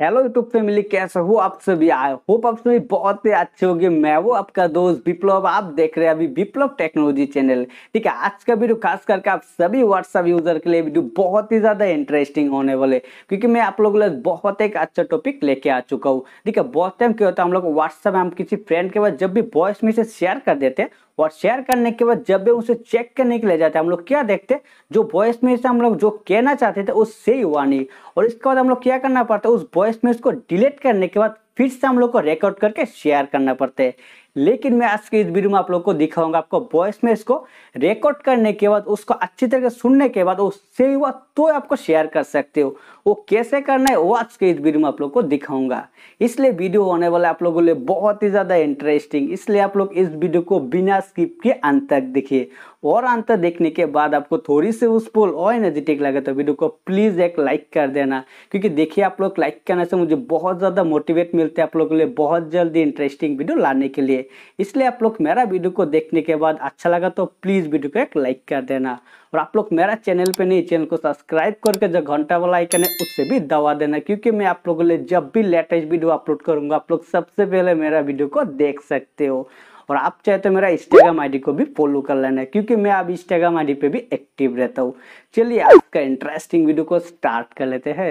hello YouTube family कैसे हो आप सभी आए होप आप सभी बहुत ही अच्छे होंगे मैं वो आपका दोस्त विप्लव आप देख रहे हैं अभी विप्लव टेक्नोलॉजी चैनल ठीक है आज का वीडियो खास करके आप सभी व्हाट्सअप यूजर के लिए वीडियो बहुत ही ज़्यादा इंटरेस्टिंग होने वाले क्योंकि मैं आप लोगों के लिए बहुत एक अच्छा टॉपिक लेके आ चुका हूँ ठीक है बहुत टाइम क्या होता है हम लोग व्हाट्सअप में हम किसी फ्रेंड के पास जब भी वॉइस मैसेज शेयर कर देते हैं और शेयर करने के बाद जब भी उसे चेक करने के लिए जाते हैं हम लोग क्या देखते जो वॉइस मेज हम लोग जो कहना चाहते थे उससे ही हुआ नहीं और इसके बाद हम लोग क्या करना पड़ता है उस वॉइस मेज को डिलीट करने के बाद फिर से हम लोग को रिकॉर्ड करके शेयर करना पड़ता है लेकिन मैं आज के इस वीडियो में आप लोग को दिखाऊंगा आपको वॉइस में इसको रिकॉर्ड करने के बाद उसको अच्छी तरह से सुनने के बाद उससे हुआ तो आपको शेयर कर सकते हो वो कैसे करना है वो आज के इस वीडियो में आप लोग को दिखाऊंगा इसलिए वीडियो होने वाला आप लोगों के लिए बहुत ही ज़्यादा इंटरेस्टिंग इसलिए आप लोग इस वीडियो को बिना स्किप के अंत तक दिखिए और अंत देखने के बाद आपको थोड़ी सी यूजफुल और एनर्जेटिक लगे तो वीडियो को प्लीज़ एक लाइक कर देना क्योंकि देखिए आप लोग लाइक करने से मुझे बहुत ज़्यादा मोटिवेट मिलते हैं आप लोगों के लिए बहुत जल्दी इंटरेस्टिंग वीडियो लाने के लिए इसलिए आप लोग मेरा वीडियो को देखने के बाद अच्छा लगा तो प्लीज़ वीडियो को एक लाइक कर देना और आप लोग मेरा चैनल पे नहीं चैनल को सब्सक्राइब करके जो घंटा वाला आइकन है उससे भी दबा देना क्योंकि मैं आप लोगों के लिए जब भी लेटेस्ट वीडियो अपलोड करूँगा आप लोग सबसे पहले मेरा वीडियो को देख सकते हो और आप चाहे तो मेरा इंस्टाग्राम आईडी को भी फॉलो कर लेना है क्योंकि मैं अब इंस्टाग्राम आईडी पे भी एक्टिव रहता हूँ चलिए आज का इंटरेस्टिंग वीडियो को स्टार्ट कर लेते हैं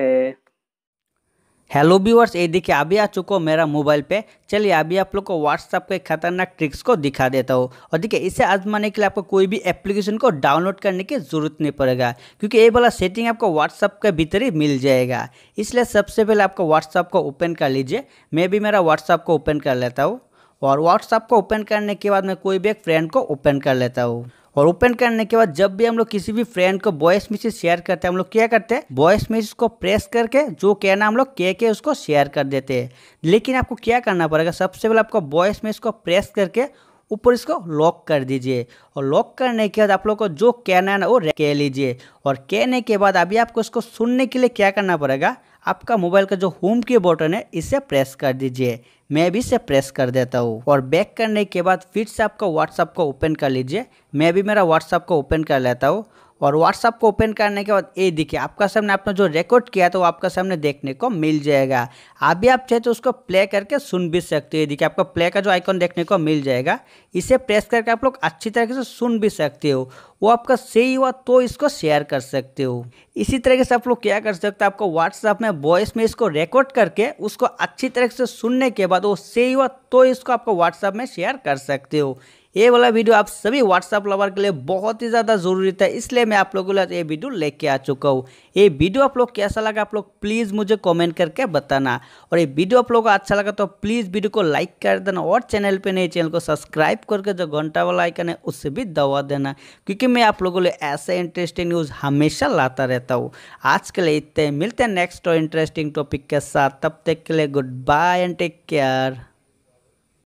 हेलो व्यूअर्स ये देखिए अभी आ चुको मेरा मोबाइल पे चलिए अभी आप लोग को व्हाट्सअप के खतरनाक ट्रिक्स को दिखा देता हूँ और देखिए इसे आजमाने के लिए आपको कोई भी एप्लीकेशन को डाउनलोड करने की ज़रूरत नहीं पड़ेगा क्योंकि ये वाला सेटिंग आपको व्हाट्सअप के भीतर ही मिल जाएगा इसलिए सबसे पहले आपको व्हाट्सअप को ओपन कर लीजिए मैं भी मेरा व्हाट्सअप को ओपन कर लेता हूँ और व्हाट्सअप को ओपन करने के बाद मैं कोई भी एक फ्रेंड को ओपन कर लेता हूँ और ओपन करने के बाद जब भी हम लोग किसी भी फ्रेंड को वॉइस मैसेज शेयर करते हैं हम लोग क्या करते हैं वॉइस मैसेज को प्रेस करके जो कहना हम लोग कह के उसको शेयर कर देते हैं लेकिन आपको क्या करना पड़ेगा सबसे पहले आपको वॉइस मैसेज को प्रेस करके ऊपर इसको लॉक कर दीजिए और लॉक करने के बाद आप लोग को जो कहना है ना वो कह लीजिए और कहने के बाद अभी आपको इसको सुनने के लिए क्या करना पड़ेगा आपका मोबाइल का जो होम के बटन है इसे प्रेस कर दीजिए मैं भी इसे प्रेस कर देता हूँ और बैक करने के बाद फिर से आपका व्हाट्सअप को ओपन कर लीजिए मैं भी मेरा व्हाट्सअप को ओपन कर लेता हूँ और व्हाट्सअप को ओपन करने के बाद ये देखिए आपका सामने आपने जो रिकॉर्ड किया था तो वो आपका सामने देखने को मिल जाएगा अभी आप चाहे तो उसको प्ले करके सुन भी सकते हो देखिए आपका प्ले का जो आइकॉन देखने को मिल जाएगा इसे प्रेस करके आप लोग अच्छी तरीके से सुन भी सकते हो वो आपका सही हुआ तो इसको शेयर कर सकते हो इसी तरीके से आप लोग क्या कर सकते हो आपको व्हाट्सअप में वॉइस में इसको रिकॉर्ड करके उसको अच्छी तरीके से सुनने के बाद वो सही हुआ तो इसको आपको व्हाट्सअप में शेयर कर सकते हो ये वाला वीडियो आप सभी व्हाट्सअप लवर के लिए बहुत ही ज़्यादा ज़रूरी था इसलिए मैं आप लोगों के लिए ये वीडियो लेके आ चुका हूँ ये वीडियो आप लोग कैसा लगा आप लोग प्लीज़ मुझे कमेंट करके बताना और ये वीडियो आप लोग को अच्छा लगा तो प्लीज़ वीडियो को लाइक कर देना और चैनल पर नहीं चैनल को सब्सक्राइब करके जो घंटा वाला आइकन है उससे भी दवा देना क्योंकि मैं आप लोगों के लिए ऐसे इंटरेस्टिंग न्यूज़ हमेशा लाता रहता हूँ आज के लिए इतने मिलते हैं नेक्स्ट और इंटरेस्टिंग टॉपिक के साथ तब तक के लिए good bye and take care